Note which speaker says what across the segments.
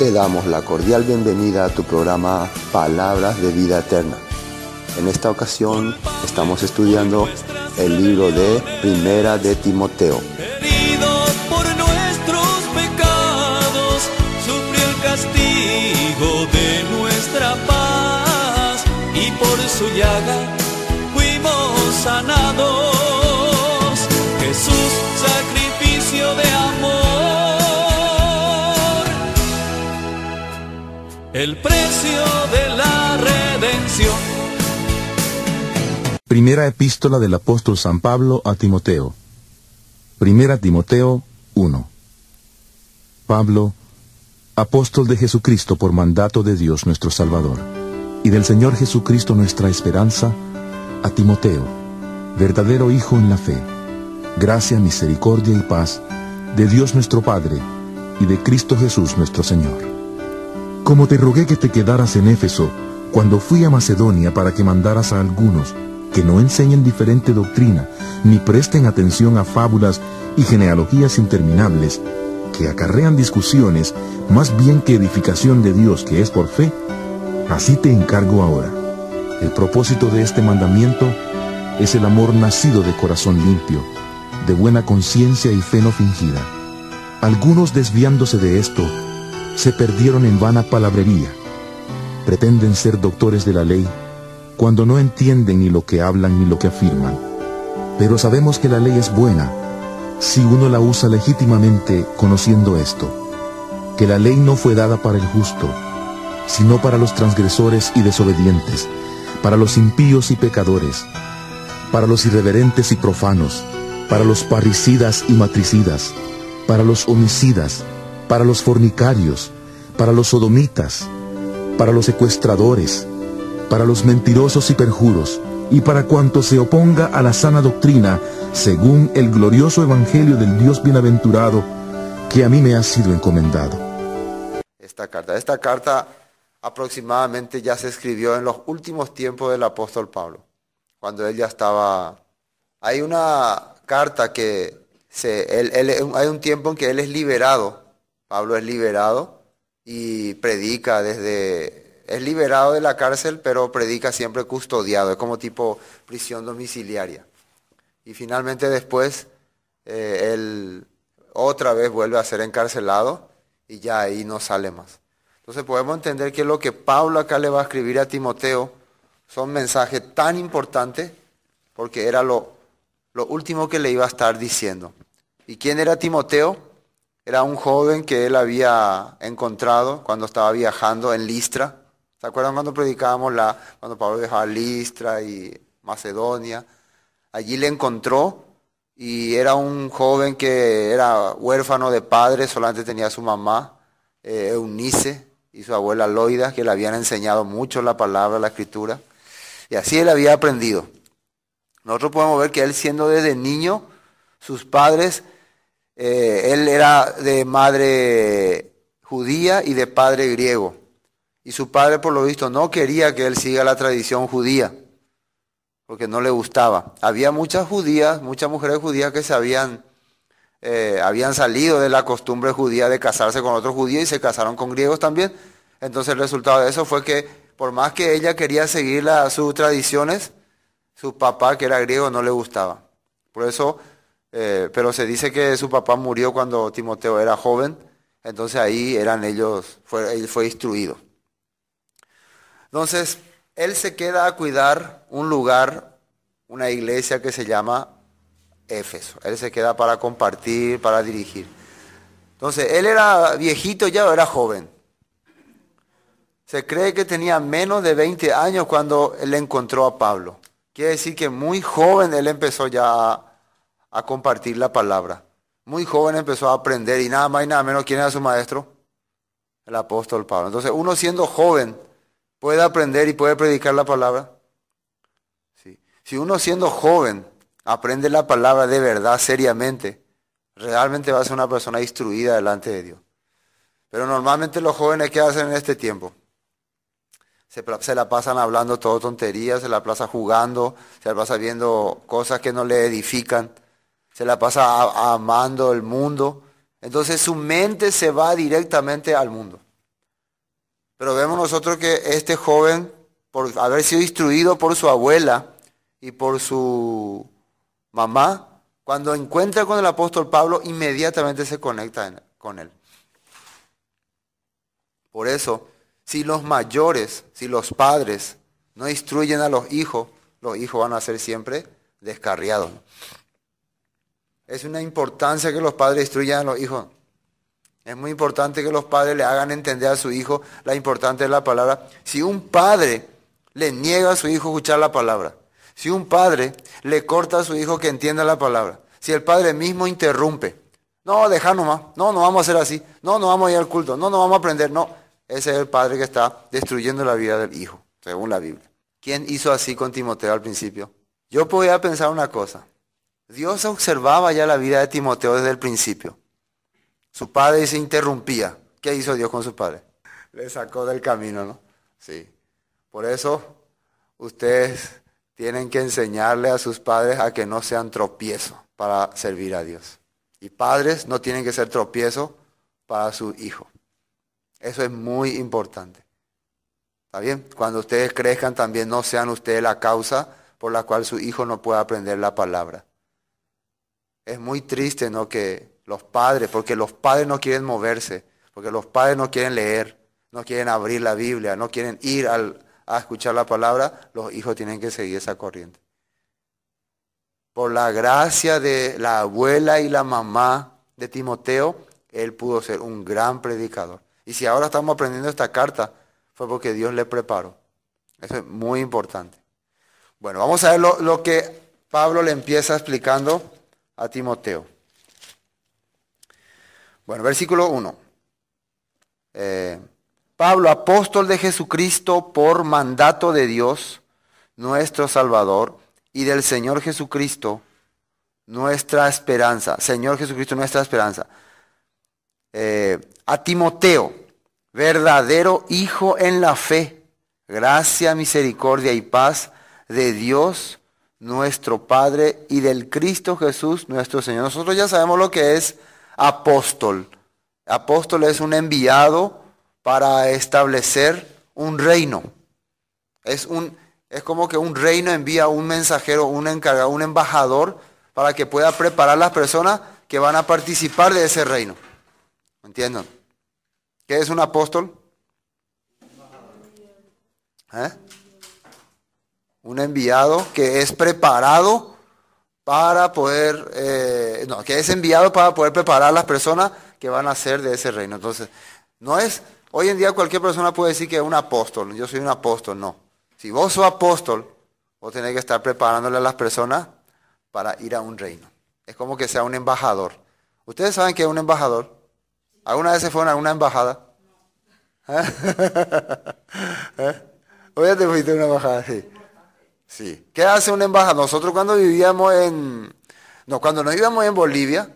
Speaker 1: Te damos la cordial bienvenida a tu programa Palabras de Vida Eterna. En esta ocasión estamos estudiando el libro de Primera de Timoteo.
Speaker 2: por nuestros pecados, sufrió el castigo de nuestra paz y por su llaga fuimos sanados. Jesús, sacrificio de El precio de la redención. Primera epístola del apóstol San Pablo a Timoteo. Primera Timoteo 1. Pablo, apóstol de Jesucristo por mandato de Dios nuestro Salvador, y del Señor Jesucristo nuestra esperanza, a Timoteo, verdadero hijo en la fe, gracia, misericordia y paz de Dios nuestro Padre y de Cristo Jesús nuestro Señor. Como te rogué que te quedaras en Éfeso, cuando fui a Macedonia para que mandaras a algunos que no enseñen diferente doctrina, ni presten atención a fábulas y genealogías interminables, que acarrean discusiones más bien que edificación de Dios que es por fe, así te encargo ahora. El propósito de este mandamiento es el amor nacido de corazón limpio, de buena conciencia y fe no fingida. Algunos desviándose de esto, se perdieron en vana palabrería. Pretenden ser doctores de la ley cuando no entienden ni lo que hablan ni lo que afirman. Pero sabemos que la ley es buena si uno la usa legítimamente conociendo esto, que la ley no fue dada para el justo, sino para los transgresores y desobedientes, para los impíos y pecadores, para los irreverentes y profanos, para los parricidas y matricidas, para los homicidas, para los fornicarios, para los sodomitas, para los secuestradores, para los mentirosos y perjuros, y para cuanto se oponga a la sana doctrina, según el glorioso evangelio del Dios bienaventurado, que a mí me ha sido encomendado.
Speaker 1: Esta carta, esta carta aproximadamente ya se escribió en los últimos tiempos del apóstol Pablo, cuando él ya estaba... Hay una carta que hay un tiempo en que él es liberado Pablo es liberado y predica desde... Es liberado de la cárcel, pero predica siempre custodiado. Es como tipo prisión domiciliaria. Y finalmente después, eh, él otra vez vuelve a ser encarcelado y ya ahí no sale más. Entonces podemos entender que lo que Pablo acá le va a escribir a Timoteo son mensajes tan importantes porque era lo, lo último que le iba a estar diciendo. ¿Y quién era Timoteo? Era un joven que él había encontrado cuando estaba viajando en Listra. ¿Se acuerdan cuando predicábamos la, cuando Pablo a Listra y Macedonia? Allí le encontró y era un joven que era huérfano de padre, solamente tenía a su mamá, eh, Eunice, y su abuela Loida, que le habían enseñado mucho la palabra, la escritura. Y así él había aprendido. Nosotros podemos ver que él siendo desde niño, sus padres eh, él era de madre judía y de padre griego. Y su padre, por lo visto, no quería que él siga la tradición judía, porque no le gustaba. Había muchas judías, muchas mujeres judías que se habían, eh, habían salido de la costumbre judía de casarse con otros judíos y se casaron con griegos también. Entonces el resultado de eso fue que, por más que ella quería seguir sus tradiciones, su papá, que era griego, no le gustaba. Por eso eh, pero se dice que su papá murió cuando Timoteo era joven, entonces ahí eran ellos, fue, él fue instruido. Entonces, él se queda a cuidar un lugar, una iglesia que se llama Éfeso. Él se queda para compartir, para dirigir. Entonces, él era viejito ya o era joven. Se cree que tenía menos de 20 años cuando él encontró a Pablo. Quiere decir que muy joven él empezó ya a a compartir la palabra. Muy joven empezó a aprender y nada más y nada menos quién era su maestro, el apóstol Pablo. Entonces uno siendo joven puede aprender y puede predicar la palabra. Sí. Si uno siendo joven aprende la palabra de verdad, seriamente, realmente va a ser una persona instruida delante de Dios. Pero normalmente los jóvenes, ¿qué hacen en este tiempo? Se, la pasan hablando todo tonterías, se la plaza jugando, se la pasan viendo cosas que no le edifican se la pasa amando el mundo. Entonces su mente se va directamente al mundo. Pero vemos nosotros que este joven, por haber sido instruido por su abuela y por su mamá, cuando encuentra con el apóstol Pablo, inmediatamente se conecta con él. Por eso, si los mayores, si los padres no instruyen a los hijos, los hijos van a ser siempre descarriados. Es una importancia que los padres destruyan a los hijos. Es muy importante que los padres le hagan entender a su hijo la importancia de la palabra. Si un padre le niega a su hijo escuchar la palabra, si un padre le corta a su hijo que entienda la palabra, si el padre mismo interrumpe, no, deja nomás, no, no vamos a hacer así, no, no vamos a ir al culto, no, no vamos a aprender, no, ese es el padre que está destruyendo la vida del hijo, según la Biblia. ¿Quién hizo así con Timoteo al principio? Yo podía pensar una cosa, Dios observaba ya la vida de Timoteo desde el principio. Su padre se interrumpía. ¿Qué hizo Dios con su padre? Le sacó del camino, ¿no? Sí. Por eso ustedes tienen que enseñarle a sus padres a que no sean tropiezo para servir a Dios. Y padres no tienen que ser tropiezo para su hijo. Eso es muy importante. ¿Está bien? Cuando ustedes crezcan también no sean ustedes la causa por la cual su hijo no pueda aprender la palabra es muy triste, ¿no? Que los padres, porque los padres no quieren moverse, porque los padres no quieren leer, no quieren abrir la Biblia, no quieren ir a escuchar la palabra, los hijos tienen que seguir esa corriente. Por la gracia de la abuela y la mamá de Timoteo, él pudo ser un gran predicador. Y si ahora estamos aprendiendo esta carta, fue porque Dios le preparó. Eso es muy importante. Bueno, vamos a ver lo, lo que Pablo le empieza explicando a Timoteo. Bueno, versículo 1. Eh, Pablo, apóstol de Jesucristo por mandato de Dios, nuestro Salvador, y del Señor Jesucristo, nuestra esperanza. Señor Jesucristo, nuestra esperanza. Eh, a Timoteo, verdadero hijo en la fe, gracia, misericordia y paz de Dios nuestro Padre y del Cristo Jesús nuestro Señor. Nosotros ya sabemos lo que es apóstol. Apóstol es un enviado para establecer un reino. Es, un, es como que un reino envía un mensajero, un encargado, un embajador para que pueda preparar las personas que van a participar de ese reino. ¿Entienden? ¿Qué es un apóstol? ¿Eh? un enviado que es preparado para poder, eh, no, que es enviado para poder preparar a las personas que van a ser de ese reino. Entonces, no es, hoy en día cualquier persona puede decir que es un apóstol, yo soy un apóstol, no. Si vos sos apóstol, vos tenés que estar preparándole a las personas para ir a un reino. Es como que sea un embajador. ¿Ustedes saben que es un embajador? ¿Alguna vez se fue a una embajada? No. ¿Eh? ¿Eh? Hoy te fuiste a una embajada, sí. Sí. ¿Qué hace una embajada? Nosotros cuando vivíamos en... No, cuando nos íbamos en Bolivia,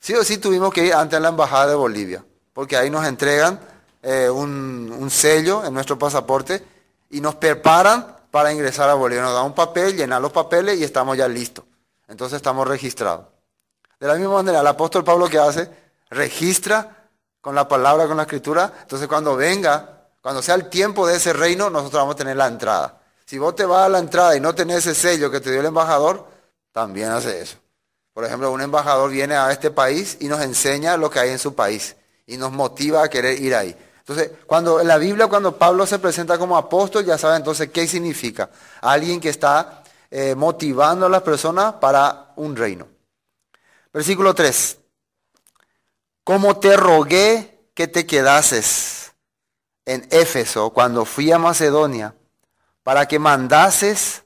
Speaker 1: sí o sí tuvimos que ir antes a la embajada de Bolivia, porque ahí nos entregan eh, un, un, sello en nuestro pasaporte y nos preparan para ingresar a Bolivia. Nos dan un papel, llenan los papeles y estamos ya listos. Entonces estamos registrados. De la misma manera, el apóstol Pablo que hace, registra con la palabra, con la escritura. Entonces cuando venga, cuando sea el tiempo de ese reino, nosotros vamos a tener la entrada. Si vos te vas a la entrada y no tenés ese sello que te dio el embajador, también hace eso. Por ejemplo, un embajador viene a este país y nos enseña lo que hay en su país y nos motiva a querer ir ahí. Entonces, cuando en la Biblia, cuando Pablo se presenta como apóstol, ya sabe entonces qué significa. Alguien que está eh, motivando a las personas para un reino. Versículo 3. Como te rogué que te quedases en Éfeso cuando fui a Macedonia para que mandases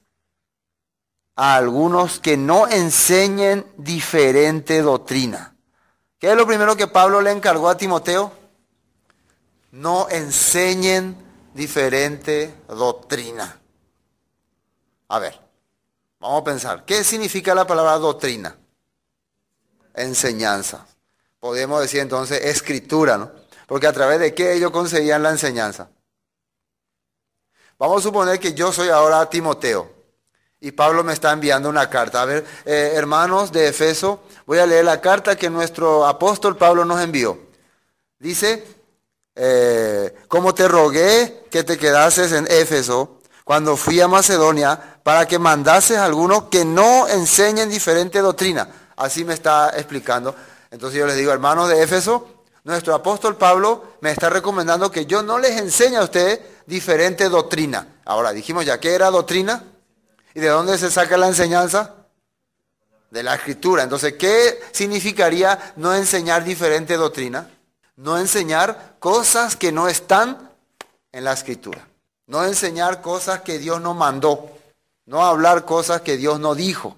Speaker 1: a algunos que no enseñen diferente doctrina. ¿Qué es lo primero que Pablo le encargó a Timoteo? No enseñen diferente doctrina. A ver, vamos a pensar, ¿qué significa la palabra doctrina? Enseñanza. Podemos decir entonces escritura, ¿no? Porque a través de qué ellos conseguían la enseñanza. Vamos a suponer que yo soy ahora Timoteo y Pablo me está enviando una carta. A ver, eh, hermanos de Efeso, voy a leer la carta que nuestro apóstol Pablo nos envió. Dice, eh, como te rogué que te quedases en Éfeso cuando fui a Macedonia para que mandases a algunos que no enseñen diferente doctrina. Así me está explicando. Entonces yo les digo, hermanos de Éfeso, nuestro apóstol Pablo me está recomendando que yo no les enseñe a ustedes diferente doctrina. Ahora, dijimos ya, ¿qué era doctrina? ¿Y de dónde se saca la enseñanza? De la escritura. Entonces, ¿qué significaría no enseñar diferente doctrina? No enseñar cosas que no están en la escritura. No enseñar cosas que Dios no mandó. No hablar cosas que Dios no dijo.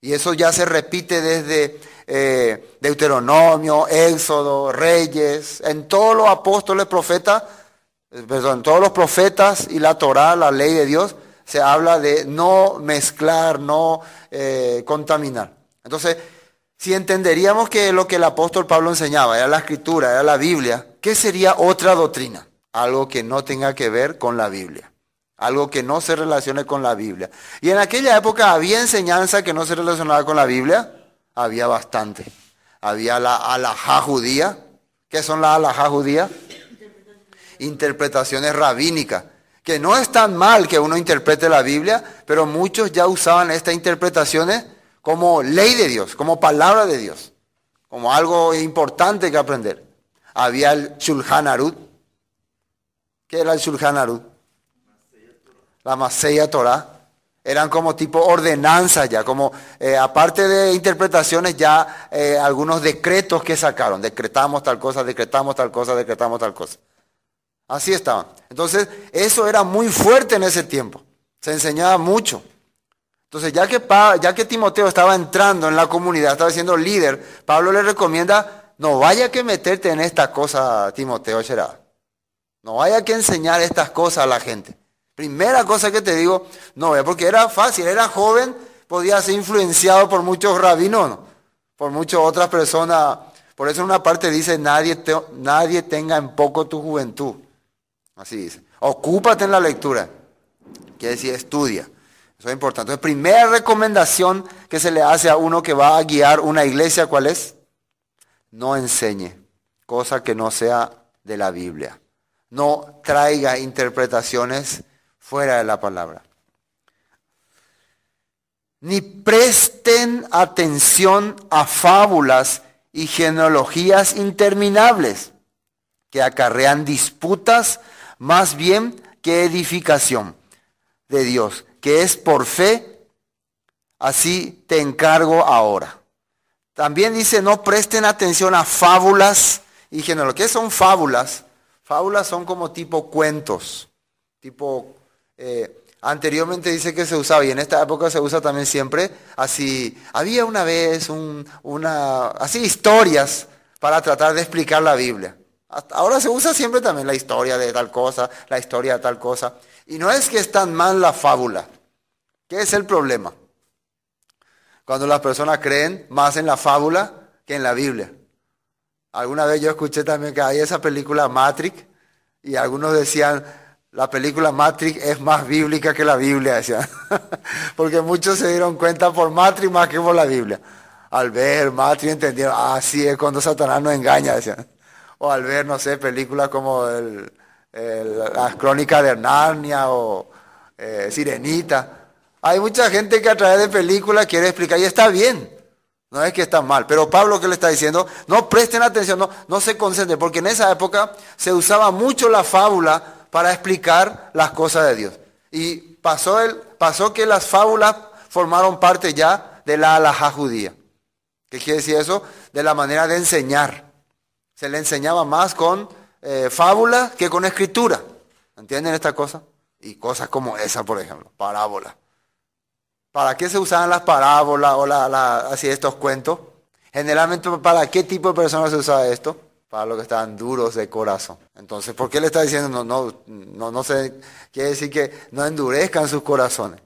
Speaker 1: Y eso ya se repite desde eh, Deuteronomio, Éxodo, Reyes, en todos los apóstoles, profetas, eh, perdón, en todos los profetas y la Torá, la ley de Dios, se habla de no mezclar, no eh, contaminar. Entonces, si entenderíamos que lo que el apóstol Pablo enseñaba era la escritura, era la Biblia, ¿qué sería otra doctrina? Algo que no tenga que ver con la Biblia, algo que no se relacione con la Biblia. Y en aquella época había enseñanza que no se relacionaba con la Biblia había bastante. Había la alajá judía. ¿Qué son las alajá judía? Interpretaciones rabínicas. Que no es tan mal que uno interprete la Biblia, pero muchos ya usaban estas interpretaciones como ley de Dios, como palabra de Dios, como algo importante que aprender. Había el Shulchan ¿Qué era el Shulchan La Masella Torá. Eran como tipo ordenanzas ya, como eh, aparte de interpretaciones ya eh, algunos decretos que sacaron. Decretamos tal cosa, decretamos tal cosa, decretamos tal cosa. Así estaban. Entonces, eso era muy fuerte en ese tiempo. Se enseñaba mucho. Entonces, ya que, ya que Timoteo estaba entrando en la comunidad, estaba siendo líder, Pablo le recomienda, no vaya que meterte en esta cosa, Timoteo ocherá No vaya que enseñar estas cosas a la gente. Primera cosa que te digo, no, porque era fácil, era joven, podía ser influenciado por muchos rabinos, por muchas otras personas. Por eso en una parte dice, nadie, nadie tenga en poco tu juventud. Así dice. Ocúpate en la lectura. Quiere decir, estudia. Eso es importante. Entonces, primera recomendación que se le hace a uno que va a guiar una iglesia, ¿cuál es? No enseñe cosa que no sea de la Biblia. No traiga interpretaciones fuera de la palabra. Ni presten atención a fábulas y genealogías interminables que acarrean disputas más bien que edificación de Dios, que es por fe, así te encargo ahora. También dice, no presten atención a fábulas y genealogías. ¿Qué son fábulas? Fábulas son como tipo cuentos, tipo eh, anteriormente dice que se usaba y en esta época se usa también siempre así. Había una vez una, así historias para tratar de explicar la Biblia. ahora se usa siempre también la historia de tal cosa, la historia de tal cosa. Y no es que es tan mal la fábula. ¿Qué es el problema? Cuando las personas creen más en la fábula que en la Biblia. Alguna vez yo escuché también que hay esa película Matrix y algunos decían, la película Matrix es más bíblica que la Biblia, decían. Porque muchos se dieron cuenta por Matrix más que por la Biblia. Al ver Matrix entendieron, así ah, es cuando Satanás nos engaña, decían. O al ver, no sé, películas como las crónicas de Narnia o eh, Sirenita. Hay mucha gente que a través de películas quiere explicar, y está bien, no es que está mal, pero Pablo que le está diciendo, no presten atención, no, no se concentren, porque en esa época se usaba mucho la fábula para explicar las cosas de Dios. Y pasó, el, pasó que las fábulas formaron parte ya de la alajá judía. ¿Qué quiere decir eso? De la manera de enseñar. Se le enseñaba más con eh, fábulas que con escritura. ¿Entienden esta cosa? Y cosas como esa, por ejemplo, parábola. ¿Para qué se usaban las parábolas o así estos cuentos? Generalmente, ¿para qué tipo de personas se usaba esto? para los que están duros de corazón. Entonces, ¿por qué le está diciendo no, no, no, no se quiere decir que no endurezcan sus corazones?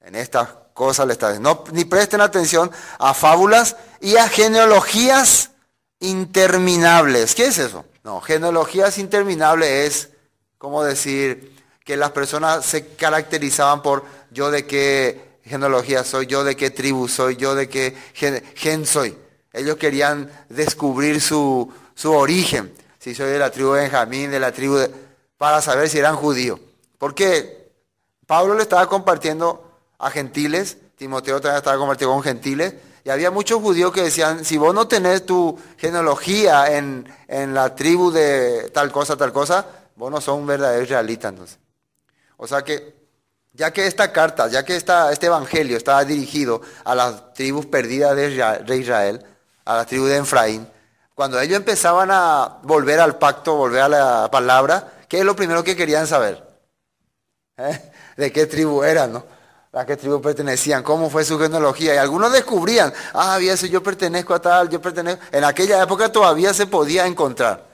Speaker 1: En estas cosas le está diciendo, no, ni presten atención a fábulas y a genealogías interminables. ¿Qué es eso? No, genealogías interminables es como decir que las personas se caracterizaban por yo de qué genealogía soy, yo de qué tribu soy, yo de qué gen soy. Ellos querían descubrir su, su origen, si soy de la tribu de Benjamín, de la tribu de... para saber si eran judíos. Porque Pablo le estaba compartiendo a gentiles, Timoteo también estaba compartiendo con gentiles, y había muchos judíos que decían, si vos no tenés tu genealogía en, la tribu de tal cosa, tal cosa, vos no sos un verdadero israelita entonces. O sea que, ya que esta carta, ya que esta, este evangelio estaba dirigido a las tribus perdidas de Israel, a la tribu de Efraín, cuando ellos empezaban a volver al pacto, volver a la palabra, ¿qué es lo primero que querían saber? ¿Eh? ¿De qué tribu eran? ¿A qué tribu pertenecían? ¿Cómo fue su genealogía? Y algunos descubrían, ah, había eso, yo pertenezco a tal, yo pertenezco. En aquella época todavía se podía encontrar.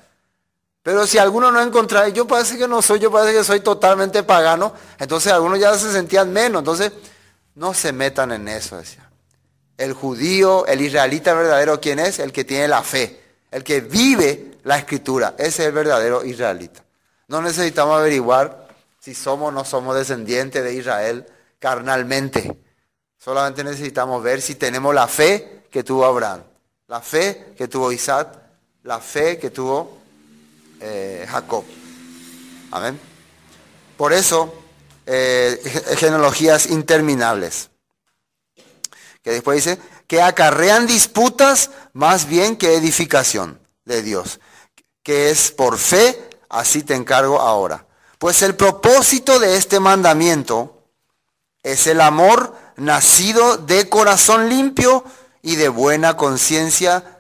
Speaker 1: Pero si alguno no encontraba, yo parece que no soy, yo parece que soy totalmente pagano, entonces algunos ya se sentían menos. Entonces, no se metan en eso, decía. El judío, el israelita verdadero, ¿quién es? El que tiene la fe el que vive la escritura. Ese es el verdadero israelita. No necesitamos averiguar si somos o no somos descendientes de Israel carnalmente. Solamente necesitamos ver si tenemos la fe que tuvo Abraham, la fe que tuvo Isaac, la fe que tuvo eh, Jacob. Amén. Por eso, eh, genealogías interminables. Que después dice, que acarrean disputas más bien que edificación de Dios, que es por fe, así te encargo ahora. Pues el propósito de este mandamiento es el amor nacido de corazón limpio y de buena conciencia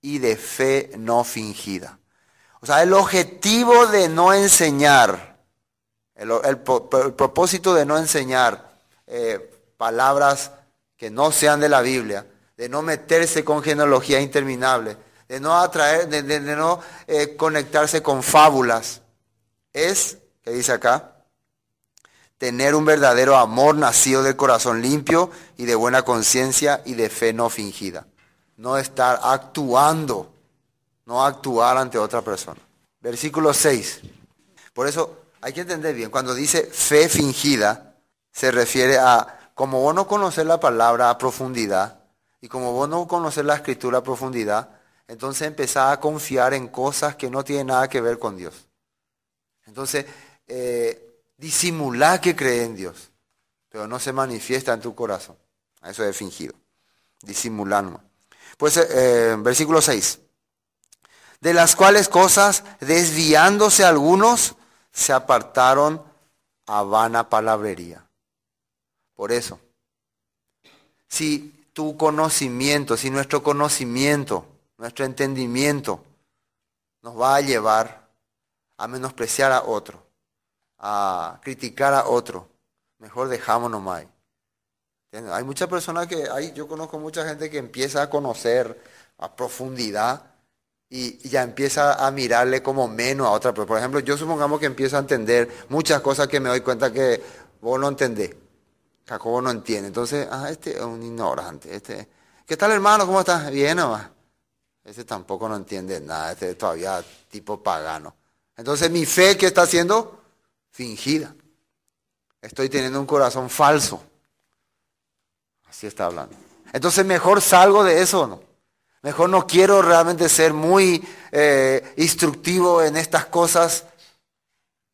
Speaker 1: y de fe no fingida. O sea, el objetivo de no enseñar, el, propósito de no enseñar eh, palabras que no sean de la Biblia, de no meterse con genealogía interminable, de no atraer, de, no eh, conectarse con fábulas. Es, que dice acá, tener un verdadero amor nacido del corazón limpio y de buena conciencia y de fe no fingida. No estar actuando, no actuar ante otra persona. Versículo 6. Por eso hay que entender bien, cuando dice fe fingida, se refiere a, como vos no la palabra a profundidad, y como vos no conoces la escritura a profundidad, entonces empezás a confiar en cosas que no tienen nada que ver con Dios. Entonces, eh, que cree en Dios, pero no se manifiesta en tu corazón. Eso es fingido. disimulando. Pues, eh, eh, versículo 6. De las cuales cosas, desviándose algunos, se apartaron a vana palabrería. Por eso, si tu conocimiento, si nuestro conocimiento, nuestro entendimiento nos va a llevar a menospreciar a otro, a criticar a otro, mejor dejámonos más. Hay muchas personas que, hay, yo conozco mucha gente que empieza a conocer a profundidad y, ya empieza a mirarle como menos a otra. Pero, por ejemplo, yo supongamos que empiezo a entender muchas cosas que me doy cuenta que vos no entendés. Jacobo no entiende. Entonces, ah, este es un ignorante. Este, ¿Qué tal hermano? ¿Cómo estás? Bien nomás. Ese tampoco no entiende nada. Este es todavía tipo pagano. Entonces mi fe que está haciendo? fingida. Estoy teniendo un corazón falso. Así está hablando. Entonces mejor salgo de eso, ¿no? Mejor no quiero realmente ser muy eh, instructivo en estas cosas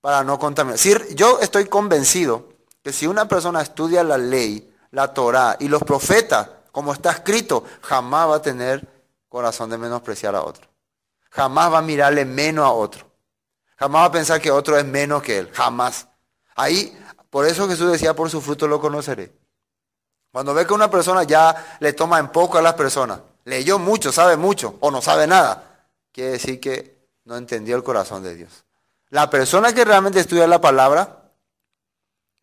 Speaker 1: para no contaminar. decir, yo estoy convencido que si una persona estudia la ley, la Torá y los profetas, como está escrito, jamás va a tener corazón de menospreciar a otro. Jamás va a mirarle menos a otro. Jamás va a pensar que otro es menos que él. Jamás. Ahí, por eso Jesús decía, por su fruto lo conoceré. Cuando ve que una persona ya le toma en poco a las personas, leyó mucho, sabe mucho o no sabe nada, quiere decir que no entendió el corazón de Dios. La persona que realmente estudia la palabra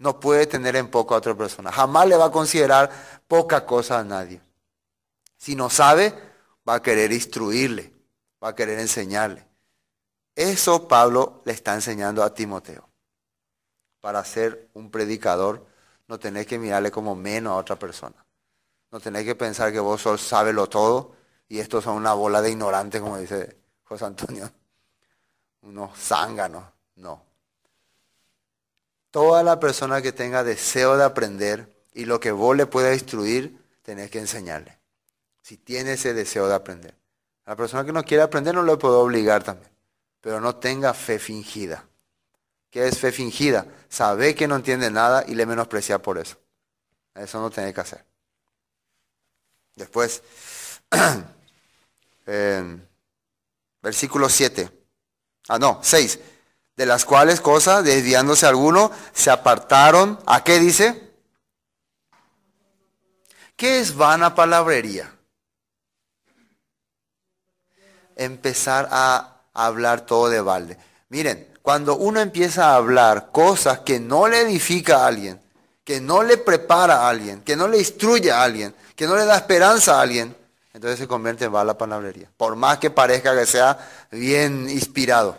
Speaker 1: no puede tener en poco a otra persona. Jamás le va a considerar poca cosa a nadie. Si no sabe, va a querer instruirle, va a querer enseñarle. Eso Pablo le está enseñando a Timoteo. Para ser un predicador, no tenés que mirarle como menos a otra persona. No tenés que pensar que vos sos, sabes lo todo y estos son una bola de ignorantes, como dice José Antonio. Unos zánganos. No. Toda la persona que tenga deseo de aprender y lo que vos le pueda instruir, tenés que enseñarle. Si tiene ese deseo de aprender. A la persona que no quiere aprender no lo puedo obligar también. Pero no tenga fe fingida. ¿Qué es fe fingida? Sabe que no entiende nada y le menosprecia por eso. Eso no tenés que hacer. Después, em, versículo 7. Ah, no, 6 de las cuales cosas, desviándose alguno se apartaron. ¿A qué dice? ¿Qué es vana palabrería? Empezar a hablar todo de balde. Miren, cuando uno empieza a hablar cosas que no le edifica a alguien, que no le prepara a alguien, que no le instruye a alguien, que no le da esperanza a alguien, entonces se convierte en vana palabrería. Por más que parezca que sea bien inspirado.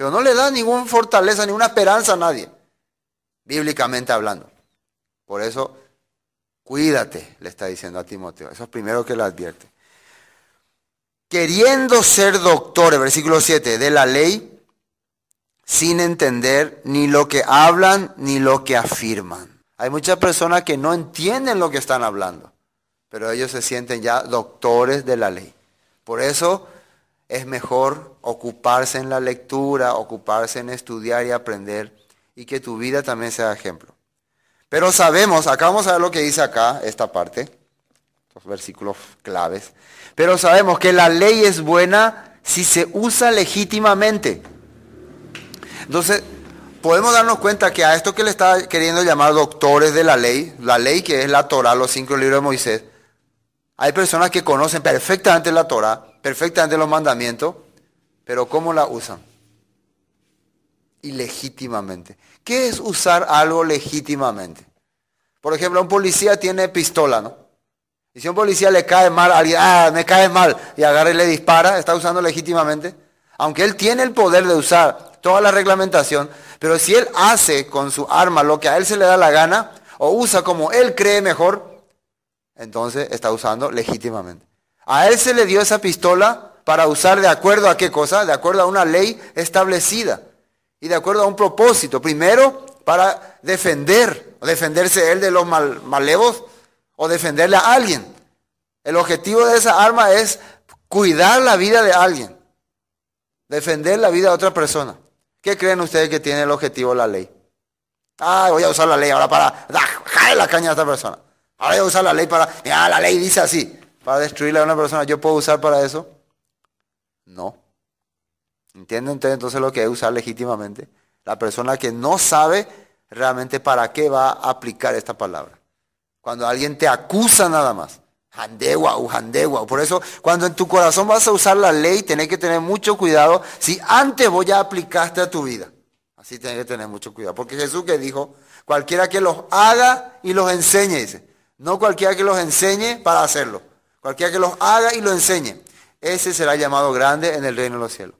Speaker 1: Pero no le da ninguna fortaleza, ninguna esperanza a nadie, bíblicamente hablando. Por eso, cuídate, le está diciendo a Timoteo. Eso es primero que le advierte. Queriendo ser doctores, versículo 7, de la ley, sin entender ni lo que hablan ni lo que afirman. Hay muchas personas que no entienden lo que están hablando, pero ellos se sienten ya doctores de la ley. Por eso es mejor ocuparse en la lectura, ocuparse en estudiar y aprender y que tu vida también sea ejemplo. Pero sabemos, acá vamos a ver lo que dice acá, esta parte, los versículos claves, pero sabemos que la ley es buena si se usa legítimamente. Entonces, podemos darnos cuenta que a esto que le está queriendo llamar doctores de la ley, la ley que es la Torah, los cinco libros de Moisés, hay personas que conocen perfectamente la Torah, perfectamente los mandamientos, pero ¿cómo la usan? Ilegítimamente. ¿Qué es usar algo legítimamente? Por ejemplo, un policía tiene pistola, ¿no? Y si un policía le cae mal alguien, ah, me cae mal, y agarra y le dispara, está usando legítimamente. Aunque él tiene el poder de usar toda la reglamentación, pero si él hace con su arma lo que a él se le da la gana, o usa como él cree mejor, entonces está usando legítimamente. A él se le dio esa pistola para usar de acuerdo a qué cosa? De acuerdo a una ley establecida y de acuerdo a un propósito. Primero, para defender, o defenderse él de los malevos o defenderle a alguien. El objetivo de esa arma es cuidar la vida de alguien, defender la vida de otra persona. ¿Qué creen ustedes que tiene el objetivo la ley? Ah, voy a usar la ley ahora para ah, la caña a esta persona. Ahora voy a usar la ley para, mira, la ley dice así para destruirle a una persona, ¿yo puedo usar para eso? No. ¿Entienden entonces lo que es usar legítimamente? La persona que no sabe realmente para qué va a aplicar esta palabra. Cuando alguien te acusa nada más. Handewa o Por eso, cuando en tu corazón vas a usar la ley, tenés que tener mucho cuidado si antes vos ya aplicaste a tu vida. Así tenés que tener mucho cuidado. Porque Jesús que dijo, cualquiera que los haga y los enseñe, dice. No cualquiera que los enseñe para hacerlo. Cualquiera que los haga y lo enseñe, ese será llamado grande en el reino de los cielos.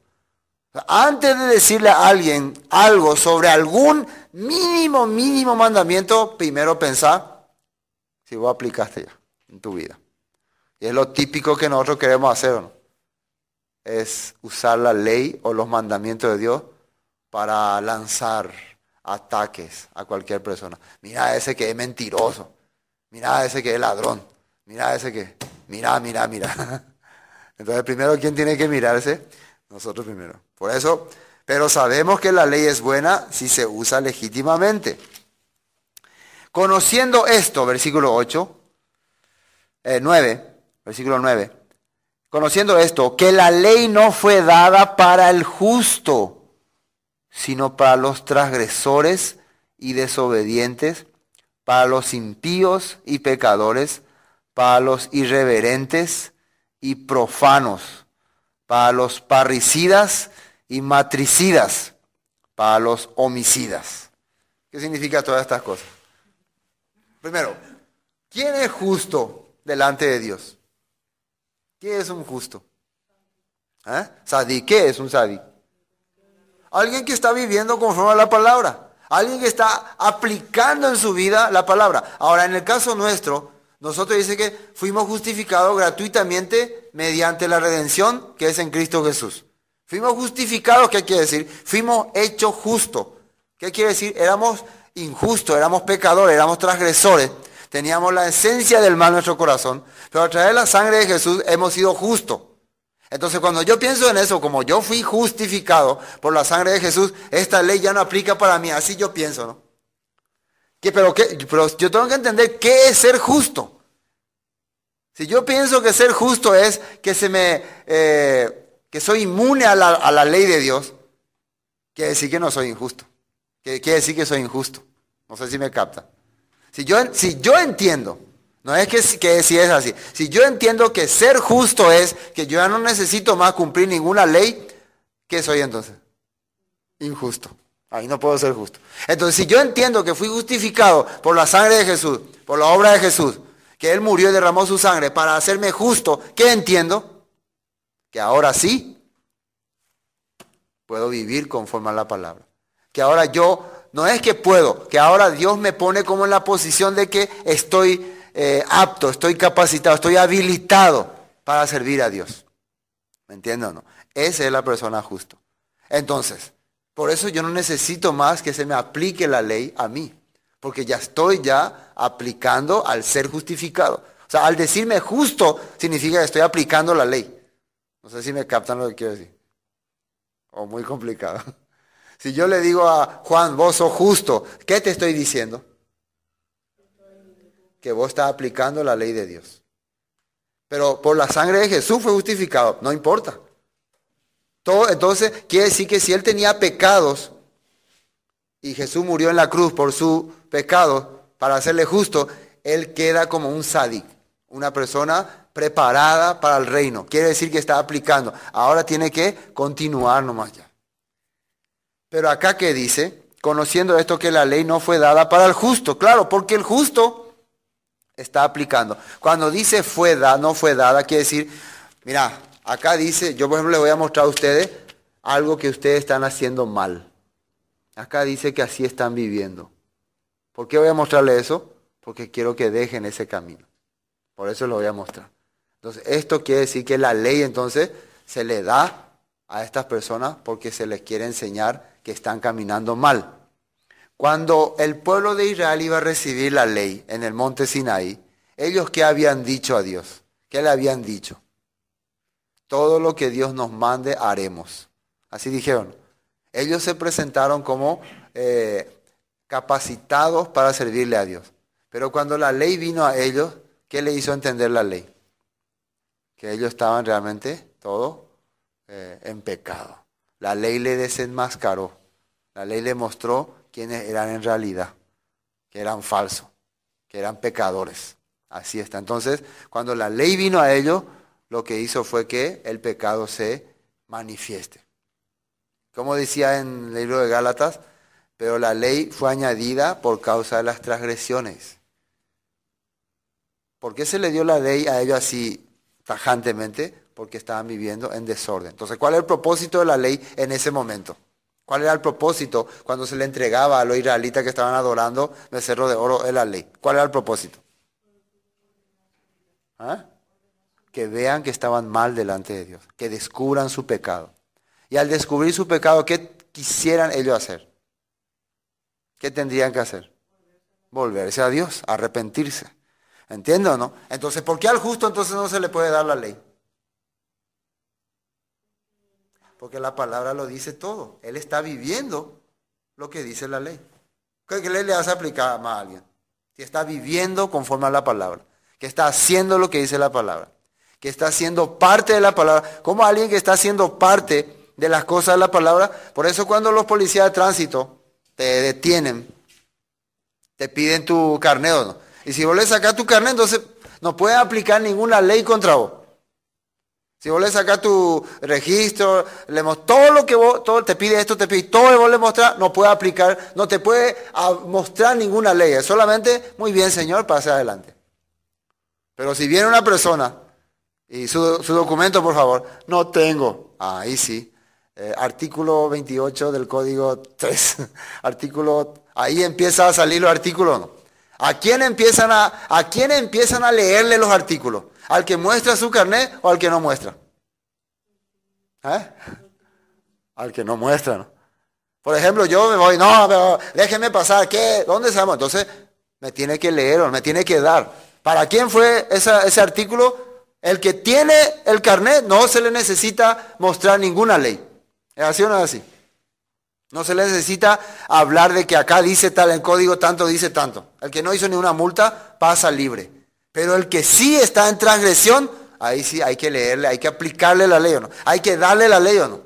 Speaker 1: Antes de decirle a alguien algo sobre algún mínimo, mínimo mandamiento, primero pensar si vos aplicaste ya en tu vida. Y es lo típico que nosotros queremos hacer, ¿no? Es usar la ley o los mandamientos de Dios para lanzar ataques a cualquier persona. Mira ese que es mentiroso. Mira ese que es ladrón. Mira ese que... Mira, mira, mira. Entonces, primero, ¿quién tiene que mirarse? Nosotros primero. Por eso, pero sabemos que la ley es buena si se usa legítimamente. Conociendo esto, versículo 8, 9, eh, versículo 9. Conociendo esto, que la ley no fue dada para el justo, sino para los transgresores y desobedientes, para los impíos y pecadores, para los irreverentes y profanos, para los parricidas y matricidas, para los homicidas. ¿Qué significa todas estas cosas? Primero, ¿quién es justo delante de Dios? ¿Qué es un justo? ¿Eh? ¿Qué es un sadí? Alguien que está viviendo conforme a la palabra. Alguien que está aplicando en su vida la palabra. Ahora, en el caso nuestro, nosotros dice que fuimos justificados gratuitamente mediante la redención que es en Cristo Jesús. Fuimos justificados, ¿qué quiere decir? Fuimos hechos justos. ¿Qué quiere decir? Éramos injustos, éramos pecadores, éramos transgresores. Teníamos la esencia del mal en nuestro corazón, pero a través de la sangre de Jesús hemos sido justos. Entonces cuando yo pienso en eso, como yo fui justificado por la sangre de Jesús, esta ley ya no aplica para mí, así yo pienso, ¿no? pero, pero yo tengo que entender qué es ser justo. Si yo pienso que ser justo es que se me eh, que soy inmune a la, ley de Dios, quiere decir que no soy injusto. Quiere, quiere decir que soy injusto. No sé si me capta. Si yo, si yo entiendo, no es que, que si es así, si yo entiendo que ser justo es que yo ya no necesito más cumplir ninguna ley, ¿qué soy entonces? Injusto. Ahí no puedo ser justo. Entonces, si yo entiendo que fui justificado por la sangre de Jesús, por la obra de Jesús, que Él murió y derramó su sangre para hacerme justo, ¿qué entiendo? Que ahora sí puedo vivir conforme a la palabra. Que ahora yo, no es que puedo, que ahora Dios me pone como en la posición de que estoy eh, apto, estoy capacitado, estoy habilitado para servir a Dios. ¿Me entienden o no? Esa es la persona justo. Entonces, por eso yo no necesito más que se me aplique la ley a mí, porque ya estoy ya aplicando al ser justificado. O sea, al decirme justo significa que estoy aplicando la ley. No sé si me captan lo que quiero decir. O oh, muy complicado. Si yo le digo a Juan, vos sos justo, ¿qué te estoy diciendo? Que vos estás aplicando la ley de Dios. Pero por la sangre de Jesús fue justificado, no importa entonces, quiere decir que si él tenía pecados y Jesús murió en la cruz por su pecado, para hacerle justo, él queda como un sadic, una persona preparada para el reino. Quiere decir que está aplicando. Ahora tiene que continuar nomás ya. Pero acá que dice, conociendo esto que la ley no fue dada para el justo, claro, porque el justo está aplicando. Cuando dice fue dada, no fue dada, quiere decir, mira, Acá dice, yo por ejemplo les voy a mostrar a ustedes algo que ustedes están haciendo mal. Acá dice que así están viviendo. ¿Por qué voy a mostrarle eso? Porque quiero que dejen ese camino. Por eso lo voy a mostrar. Entonces, esto quiere decir que la ley entonces se le da a estas personas porque se les quiere enseñar que están caminando mal. Cuando el pueblo de Israel iba a recibir la ley en el monte Sinaí, ellos qué habían dicho a Dios? ¿Qué le habían dicho? todo lo que Dios nos mande haremos. Así dijeron. Ellos se presentaron como eh, capacitados para servirle a Dios. Pero cuando la ley vino a ellos, ¿qué le hizo entender la ley? Que ellos estaban realmente todo eh, en pecado. La ley le desenmascaró. La ley le mostró quiénes eran en realidad, que eran falsos, que eran pecadores. Así está. Entonces, cuando la ley vino a ellos, lo que hizo fue que el pecado se manifieste. Como decía en el libro de Gálatas, pero la ley fue añadida por causa de las transgresiones. ¿Por qué se le dio la ley a ellos así tajantemente? Porque estaban viviendo en desorden. Entonces, ¿cuál era el propósito de la ley en ese momento? ¿Cuál era el propósito cuando se le entregaba a los israelitas que estaban adorando cerro de oro en la ley? ¿Cuál era el propósito? ¿Ah? que vean que estaban mal delante de Dios, que descubran su pecado. Y al descubrir su pecado, ¿qué quisieran ellos hacer? ¿Qué tendrían que hacer? Volverse a Dios, arrepentirse. ¿Entiendo o no? Entonces, ¿por qué al justo entonces no se le puede dar la ley? Porque la palabra lo dice todo. Él está viviendo lo que dice la ley. ¿Qué ley le vas a aplicar a alguien? Si está viviendo conforme a la palabra. Que está haciendo lo que dice la palabra que está siendo parte de la palabra, como alguien que está siendo parte de las cosas de la palabra. Por eso cuando los policías de tránsito te detienen, te piden tu carnet o no. Y si vos le sacas tu carnet, entonces no puede aplicar ninguna ley contra vos. Si vos le sacas tu registro, le todo lo que vos, todo, te pide esto, te pide todo lo que vos le mostrás, no puede aplicar, no te puede ah, mostrar ninguna ley. solamente, muy bien señor, pase adelante. Pero si viene una persona y su, documento, por favor. No tengo. ahí sí. Eh, artículo 28 del código 3. artículo. Ahí empieza a salir los artículos. ¿A quién empiezan a, a quién empiezan a leerle los artículos? ¿Al que muestra su carnet o al que no muestra? ¿Eh? Al que no muestra, ¿no? Por ejemplo, yo me voy, no, pero déjeme pasar, ¿qué? ¿Dónde estamos? Entonces, me tiene que leer o me tiene que dar. ¿Para quién fue ese artículo? El que tiene el carnet no se le necesita mostrar ninguna ley. ¿Es ¿Eh, así o no es así? No se le necesita hablar de que acá dice tal, el código tanto dice tanto. El que no hizo ni una multa pasa libre. Pero el que sí está en transgresión, ahí sí hay que leerle, hay que aplicarle la ley o no. Hay que darle la ley o no.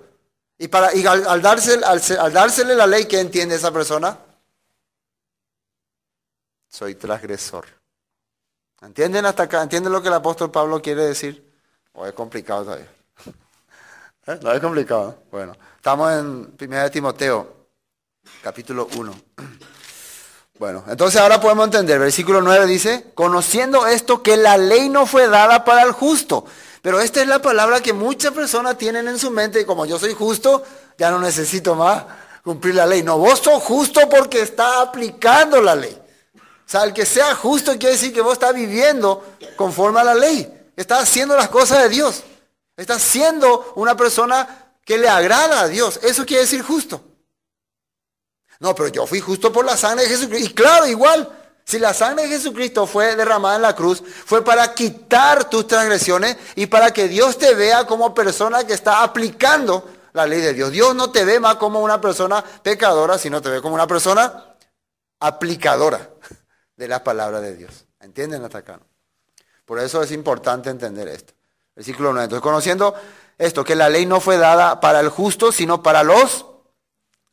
Speaker 1: Y, para, al, al dársele la ley, ¿qué entiende esa persona? Soy transgresor. ¿Entienden hasta acá? ¿Entienden lo que el apóstol Pablo quiere decir? ¿O es complicado todavía? ¿Eh? ¿No es complicado? Bueno, estamos en 1 Timoteo, capítulo 1. Bueno, entonces ahora podemos entender, versículo 9 dice, conociendo esto que la ley no fue dada para el justo, pero esta es la palabra que muchas personas tienen en su mente como yo soy justo, ya no necesito más cumplir la ley. No, vos sos justo porque está aplicando la ley. O sea, el que sea justo quiere decir que vos estás viviendo conforme a la ley. Estás haciendo las cosas de Dios. Estás siendo una persona que le agrada a Dios. Eso quiere decir justo. No, pero yo fui justo por la sangre de Jesucristo. Y claro, igual. Si la sangre de Jesucristo fue derramada en la cruz, fue para quitar tus transgresiones y para que Dios te vea como persona que está aplicando la ley de Dios. Dios no te ve más como una persona pecadora, sino te ve como una persona aplicadora de la palabra de Dios. ¿Entienden hasta Por eso es importante entender esto. Versículo 9. Entonces, conociendo esto, que la ley no fue dada para el justo, sino para los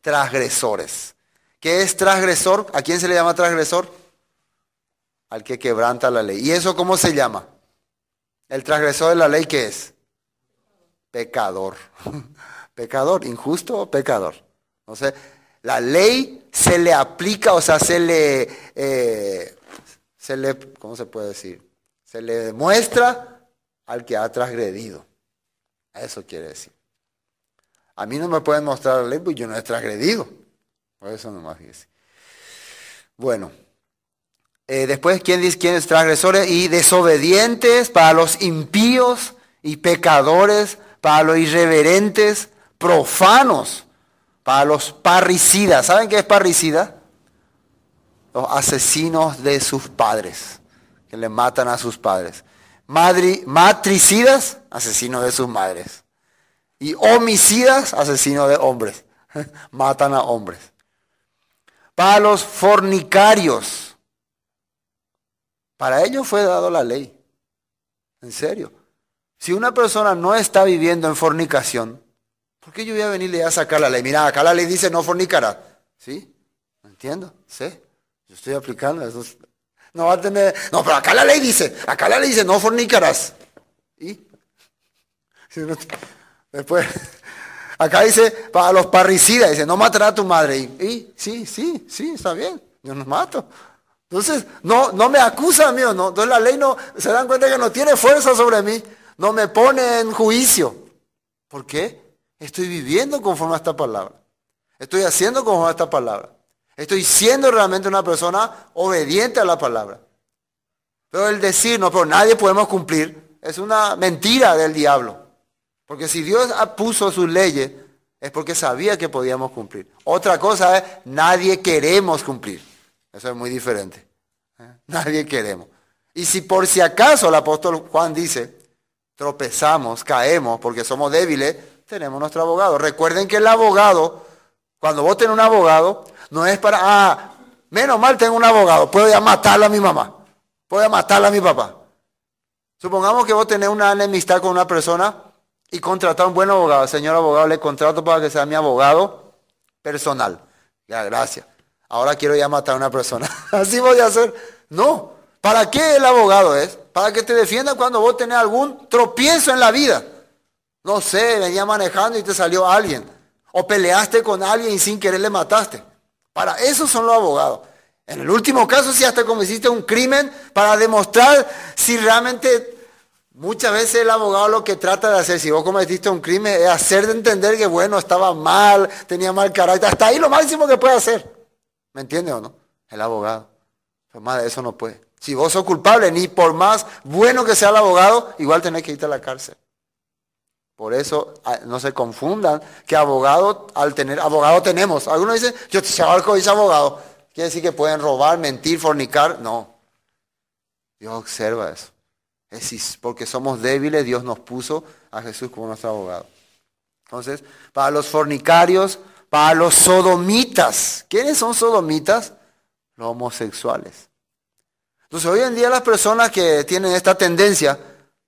Speaker 1: transgresores. ¿Qué es transgresor? ¿A quién se le llama transgresor? Al que quebranta la ley. ¿Y eso cómo se llama? El transgresor de la ley, ¿qué es? Pecador. pecador, injusto o pecador. No sé. La ley se le aplica, o sea, se le, eh, se le, ¿cómo se puede decir? Se le demuestra al que ha transgredido. Eso quiere decir. A mí no me pueden mostrar la ley porque yo no he transgredido. Por eso nomás dice. Bueno. Eh, después, ¿quién dice quiénes transgresores? Y desobedientes para los impíos y pecadores, para los irreverentes, profanos para los parricidas. ¿Saben qué es parricida? Los asesinos de sus padres, que le matan a sus padres. matricidas, asesinos de sus madres. Y homicidas, asesinos de hombres. matan a hombres. Para los fornicarios. Para ellos fue dado la ley. En serio. Si una persona no está viviendo en fornicación, ¿Por qué yo voy a venirle a sacar la ley? Mira, acá la ley dice no fornicarás. ¿Sí? entiendo, ¿sí? Yo estoy aplicando eso. No va a tener. No, pero acá la ley dice, acá la ley dice no fornicarás. ¿Y? Después, acá dice, para los parricidas, dice, no matará a tu madre. Y, sí, sí, sí, está bien, yo no mato. Entonces, no, no me acusa, mío. no. Entonces la ley no, se dan cuenta que no tiene fuerza sobre mí, no me pone en juicio. ¿Por qué? Estoy viviendo conforme a esta palabra. Estoy haciendo conforme a esta palabra. Estoy siendo realmente una persona obediente a la palabra. Pero el decir, no, pero nadie podemos cumplir, es una mentira del diablo. Porque si Dios puso sus leyes, es porque sabía que podíamos cumplir. Otra cosa es, nadie queremos cumplir. Eso es muy diferente. ¿eh? Nadie queremos. Y si por si acaso el apóstol Juan dice, tropezamos, caemos porque somos débiles, tenemos nuestro abogado. Recuerden que el abogado, cuando voten un abogado, no es para, ah, menos mal tengo un abogado, puedo ya matarla a mi mamá, puedo ya a mi papá. Supongamos que vos tenés una enemistad con una persona y contratar un buen abogado. Señor abogado, le contrato para que sea mi abogado personal. Ya, gracias. Ahora quiero ya matar a una persona. Así voy a hacer. No. ¿Para qué el abogado es? Para que te defienda cuando vos tenés algún tropiezo en la vida. No sé, venía manejando y te salió alguien. O peleaste con alguien y sin querer le mataste. Para eso son los abogados. En el último caso, si hasta cometiste un crimen, para demostrar si realmente muchas veces el abogado lo que trata de hacer, si vos cometiste un crimen, es hacer de entender que, bueno, estaba mal, tenía mal carácter. Hasta ahí lo máximo que puede hacer. ¿Me entiende o no? El abogado. Pero más de eso no puede. Si vos sos culpable, ni por más bueno que sea el abogado, igual tenés que irte a la cárcel. Por eso ah, no se confundan que abogado, al tener abogado tenemos. Algunos dicen, yo te y dice abogado. Quiere decir que pueden robar, mentir, fornicar. No. Dios observa eso. Es porque somos débiles, Dios nos puso a Jesús como nuestro abogado. Entonces, para los fornicarios, para los sodomitas. ¿Quiénes son sodomitas? Los homosexuales. Entonces, hoy en día las personas que tienen esta tendencia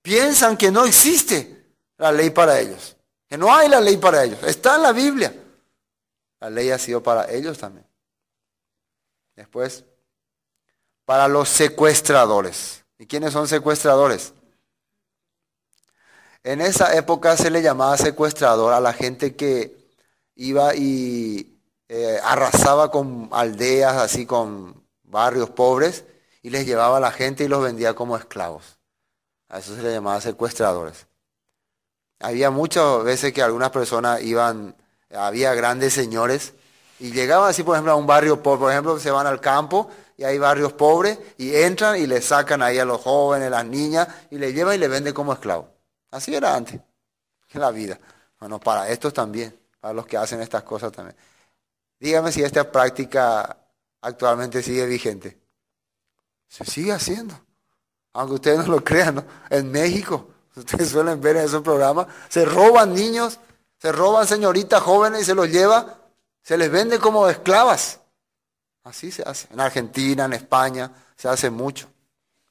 Speaker 1: piensan que no existe la ley para ellos. Que no hay la ley para ellos. Está en la Biblia. La ley ha sido para ellos también. Después, para los secuestradores. ¿Y quiénes son secuestradores? En esa época se le llamaba secuestrador a la gente que iba y eh, arrasaba con aldeas, así con barrios pobres, y les llevaba a la gente y los vendía como esclavos. A eso se le llamaba secuestradores había muchas veces que algunas personas iban, había grandes señores y llegaban así, por ejemplo, a un barrio pobre, por ejemplo, se van al campo y hay barrios pobres y entran y le sacan ahí a los jóvenes, a las niñas y le llevan y le venden como esclavo Así era antes, en la vida. Bueno, para estos también, para los que hacen estas cosas también. Dígame si esta práctica actualmente sigue vigente. Se sigue haciendo. Aunque ustedes no lo crean, ¿no? En México, Ustedes suelen ver en esos programas. Se roban niños, se roban señoritas jóvenes y se los lleva, se les vende como esclavas. Así se hace. En Argentina, en España, se hace mucho.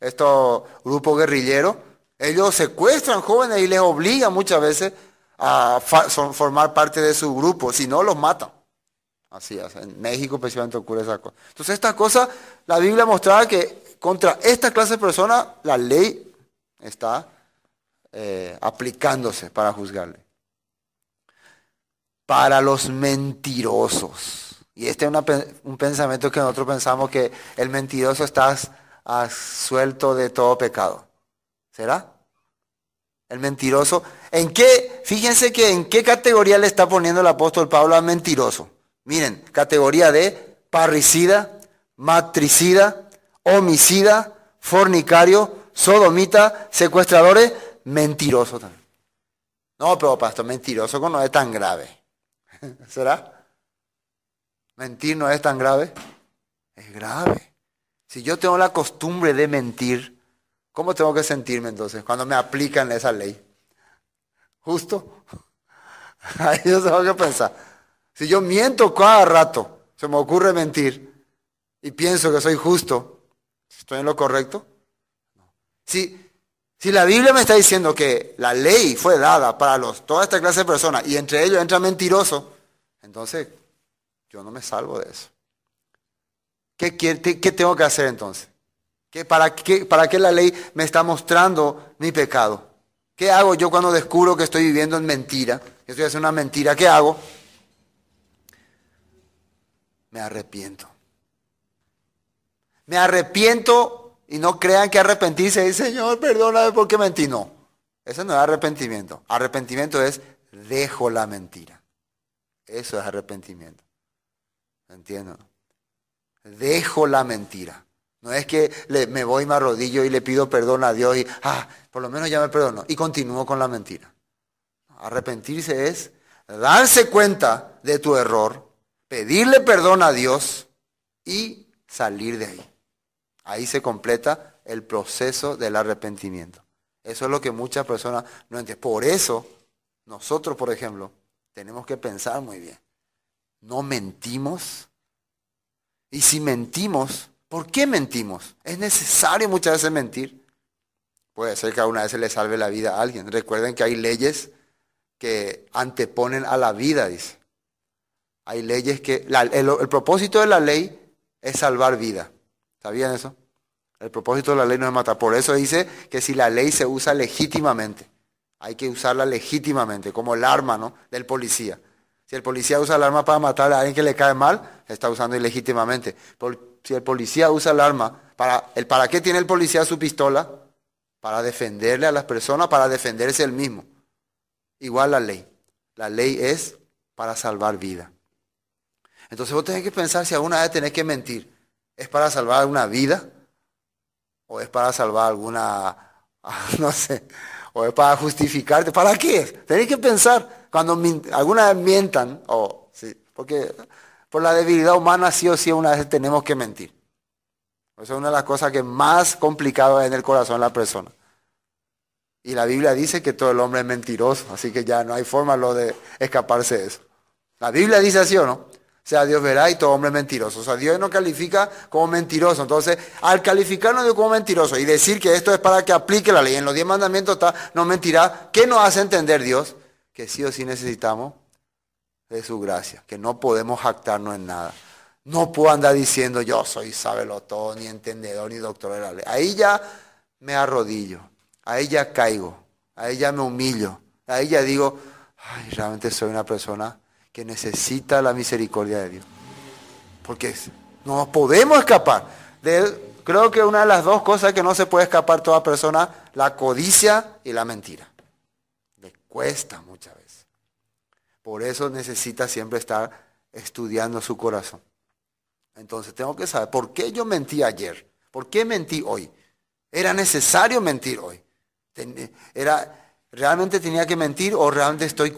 Speaker 1: Estos grupos guerrilleros, ellos secuestran jóvenes y les obligan muchas veces a formar parte de su grupo, si no los matan. Así es, en México precisamente ocurre esa cosa. Entonces estas cosa, la Biblia mostraba que contra esta clase de personas la ley está eh, aplicándose para juzgarle. Para los mentirosos. Y este es un pensamiento que nosotros pensamos que el mentiroso está suelto de todo pecado. ¿Será? El mentiroso. ¿En qué? Fíjense que en qué categoría le está poniendo el apóstol Pablo al mentiroso. Miren, categoría de parricida, matricida, homicida, fornicario, sodomita, secuestradores, mentiroso también. No, pero pastor, mentiroso no es tan grave. ¿Será? Mentir no es tan grave. Es grave. Si yo tengo la costumbre de mentir, ¿cómo tengo que sentirme entonces cuando me aplican esa ley? ¿Justo? Ahí yo tengo que pensar. Si yo miento cada rato, se me ocurre mentir y pienso que soy justo, ¿estoy en lo correcto? Si, si la Biblia me está diciendo que la ley fue dada para los, toda esta clase de personas y entre ellos entra mentiroso, entonces yo no me salvo de eso. ¿Qué, tengo que hacer entonces? ¿Qué, para, qué, ¿Para qué la ley me está mostrando mi pecado? ¿Qué hago yo cuando descubro que estoy viviendo en mentira? Que estoy haciendo una mentira. ¿Qué hago? Me arrepiento. Me arrepiento y no crean que arrepentirse y Señor, perdóname porque mentí. No, eso no es arrepentimiento. Arrepentimiento es, dejo la mentira. Eso es arrepentimiento. ¿Entienden? Dejo la mentira. No es que me voy y me arrodillo y le pido perdón a Dios y, ah, por lo menos ya me perdono. Y continúo con la mentira. Arrepentirse es darse cuenta de tu error, pedirle perdón a Dios y salir de ahí. Ahí se completa el proceso del arrepentimiento. Eso es lo que muchas personas no entienden. Por eso, nosotros, por ejemplo, tenemos que pensar muy bien. No mentimos. Y si mentimos, ¿por qué mentimos? Es necesario muchas veces mentir. Puede ser que alguna vez se le salve la vida a alguien. Recuerden que hay leyes que anteponen a la vida, dice. Hay leyes que... el propósito de la ley es salvar vida bien eso? El propósito de la ley no es matar. Por eso dice que si la ley se usa legítimamente, hay que usarla legítimamente, como el arma ¿no? del policía. Si el policía usa el arma para matar a alguien que le cae mal, está usando ilegítimamente. si el policía usa el arma, para, el, ¿para qué tiene el policía su pistola? Para defenderle a las personas, para defenderse él mismo. Igual la ley. La ley es para salvar vida. Entonces vos tenés que pensar si alguna vez tenés que mentir. ¿Es para salvar una vida? ¿O es para salvar alguna, ah, no sé, o es para justificarte? ¿Para qué? Tenéis que pensar, cuando alguna vez mientan, o sí, porque por la debilidad humana sí o sí una vez tenemos que mentir. Esa es una de las cosas que más complicadas en el corazón de la persona. Y la Biblia dice que todo el hombre es mentiroso, así que ya no hay forma lo de escaparse de eso. La Biblia dice así o no. O sea, Dios verá y todo hombre mentiroso. O sea, Dios no califica como mentiroso. Entonces, al calificarnos como mentiroso y decir que esto es para que aplique la ley, en los diez mandamientos no mentirá, ¿qué nos hace entender Dios? Que sí o sí necesitamos de su gracia, que no podemos jactarnos en nada. No puedo andar diciendo yo soy sábelo todo, ni entendedor, ni doctor de la ley. Ahí ya me arrodillo, ahí ya caigo, ahí ya me humillo, ahí ya digo, ay, realmente soy una persona que necesita la misericordia de Dios. Porque no podemos escapar. De, creo que una de las dos cosas que no se puede escapar toda persona, la codicia y la mentira. Le cuesta muchas veces. Por eso necesita siempre estar estudiando su corazón. Entonces tengo que saber, ¿por qué yo mentí ayer? ¿Por qué mentí hoy? ¿Era necesario mentir hoy? Eh, ¿Era, ¿Realmente tenía que mentir o realmente estoy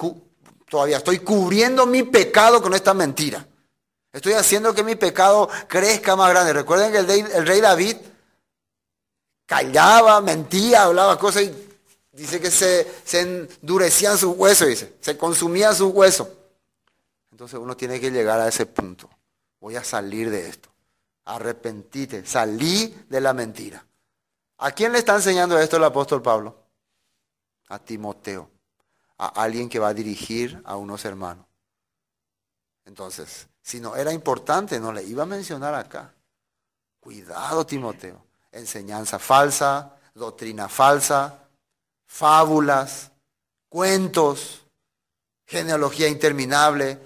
Speaker 1: todavía. Estoy cubriendo mi pecado con esta mentira. Estoy haciendo que mi pecado crezca más grande. Recuerden que el, rey David callaba, mentía, hablaba cosas y dice que se, endurecían sus huesos, dice, se consumía sus huesos. Entonces uno tiene que llegar a ese punto. Voy a salir de esto. Arrepentite, salí de la mentira. ¿A quién le está enseñando esto el apóstol Pablo? A Timoteo a alguien que va a dirigir a unos hermanos. Entonces, si no era importante, no le iba a mencionar acá. Cuidado, Timoteo. Enseñanza falsa, doctrina falsa, fábulas, cuentos, genealogía interminable.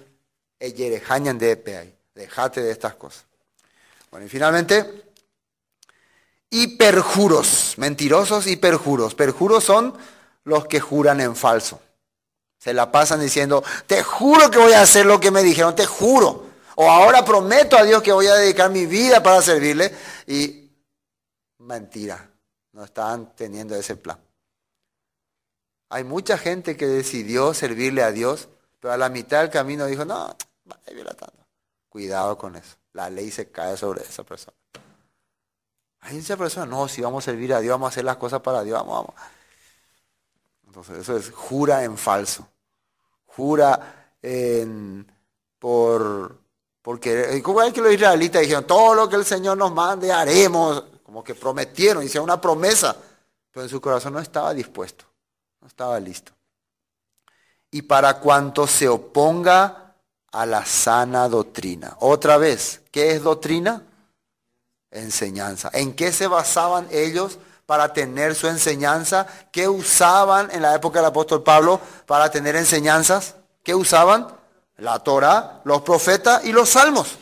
Speaker 1: de Dejate de estas cosas. Bueno, y finalmente, hiperjuros, mentirosos y perjuros. Perjuros son los que juran en falso. Se la pasan diciendo, te juro que voy a hacer lo que me dijeron, te juro. O ahora prometo a Dios que voy a dedicar mi vida para servirle. Y mentira, no están teniendo ese plan. Hay mucha gente que decidió servirle a Dios, pero a la mitad del camino dijo, no, vaya tanto. Cuidado con eso. La ley se cae sobre esa persona. Hay esa persona, no, si vamos a servir a Dios, vamos a hacer las cosas para Dios, vamos, vamos. Entonces, eso es jura en falso. Jura en, por... Porque, ¿cómo es que los israelitas dijeron? Todo lo que el Señor nos mande haremos. Como que prometieron, hicieron una promesa. Pero en su corazón no estaba dispuesto. No estaba listo. Y para cuanto se oponga a la sana doctrina. Otra vez, ¿qué es doctrina? Enseñanza. ¿En qué se basaban ellos? para tener su enseñanza? ¿Qué usaban en la época del apóstol Pablo para tener enseñanzas? ¿Qué usaban? La Torah, los profetas y los salmos.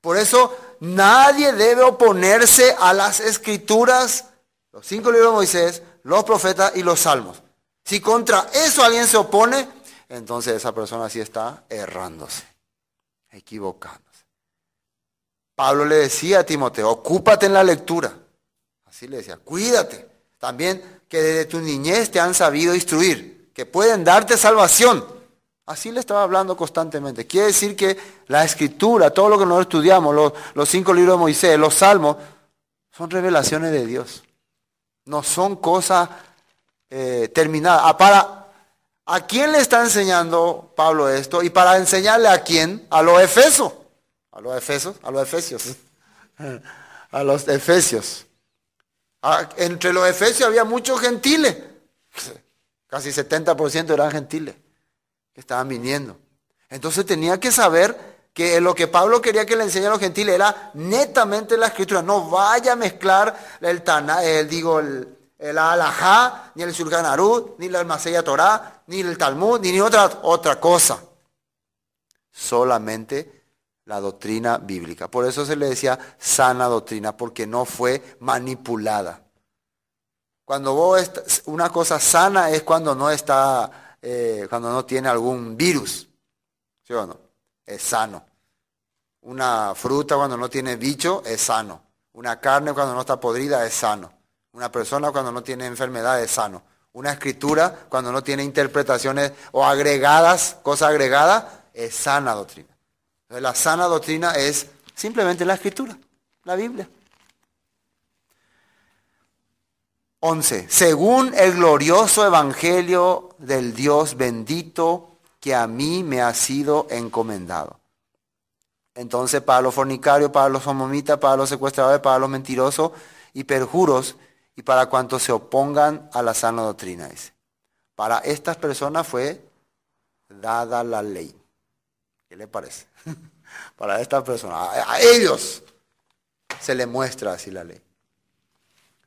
Speaker 1: Por eso nadie debe oponerse a las escrituras, los cinco libros de Moisés, los profetas y los salmos. Si contra eso alguien se opone, entonces esa persona sí está errándose, equivocándose. Pablo le decía a Timoteo, ocúpate en la lectura. Así le decía, cuídate. También que desde tu niñez te han sabido instruir, que pueden darte salvación. Así le estaba hablando constantemente. Quiere decir que la escritura, todo lo que nosotros estudiamos, los, cinco libros de Moisés, los salmos, son revelaciones de Dios. No son cosas eh, terminadas. Ah, para, ¿A quién le está enseñando Pablo esto? Y para enseñarle a quién? A los efesos. A los efesos, a los efesios. A los efesios. Ah, entre los efesios había muchos gentiles. Casi 70% eran gentiles que estaban viniendo. Entonces tenía que saber que lo que Pablo quería que le enseñara a los gentiles era netamente la escritura. No vaya a mezclar el, tana, el digo, el, alajá, ni el surganarú, ni la almacella torá, ni el talmud, ni, ni otra, otra cosa. Solamente la doctrina bíblica. Por eso se le decía sana doctrina, porque no fue manipulada. Cuando vos una cosa sana es cuando no está, eh, cuando no tiene algún virus. ¿Sí o no? Es sano. Una fruta cuando no tiene bicho es sano. Una carne cuando no está podrida es sano. Una persona cuando no tiene enfermedad es sano. Una escritura cuando no tiene interpretaciones o agregadas, cosa agregada, es sana doctrina. La sana doctrina es simplemente la escritura, la Biblia. 11. Según el glorioso evangelio del Dios bendito que a mí me ha sido encomendado. Entonces, para los fornicarios, para los homomitas, para los secuestradores, para los mentirosos y perjuros, y para cuantos se opongan a la sana doctrina. Para estas personas fue dada la ley. ¿Qué le parece? Para esta persona, a ellos se le muestra así la ley.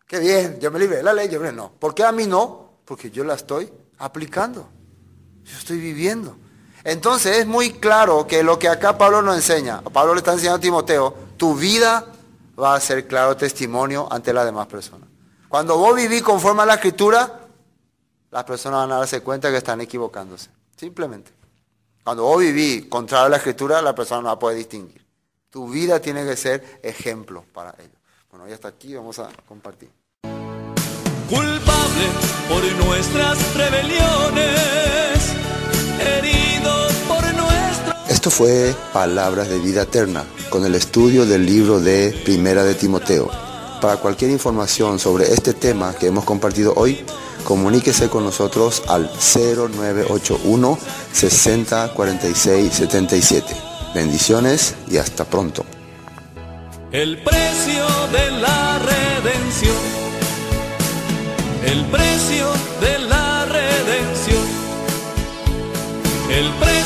Speaker 1: Qué bien, yo me libre la ley, yo no. ¿Por qué a mí no? Porque yo la estoy aplicando. Yo estoy viviendo. Entonces es muy claro que lo que acá Pablo nos enseña, Pablo le está enseñando a Timoteo, tu vida va a ser claro testimonio ante las demás personas. Cuando vos vivís conforme a la escritura, las personas van a darse cuenta que están equivocándose. Simplemente. Cuando vos vivís contra la escritura, la persona no va a distinguir. Tu vida tiene que ser ejemplo para ellos. Bueno, hoy hasta aquí vamos a compartir.
Speaker 2: Culpable por nuestras rebeliones, herido por nuestro...
Speaker 1: Esto fue Palabras de Vida Eterna, con el estudio del libro de Primera de Timoteo. Para cualquier información sobre este tema que hemos compartido hoy, comuníquese con nosotros al 0981 60 46 77. Bendiciones y hasta pronto.
Speaker 2: El precio de la redención. El precio de la redención. El precio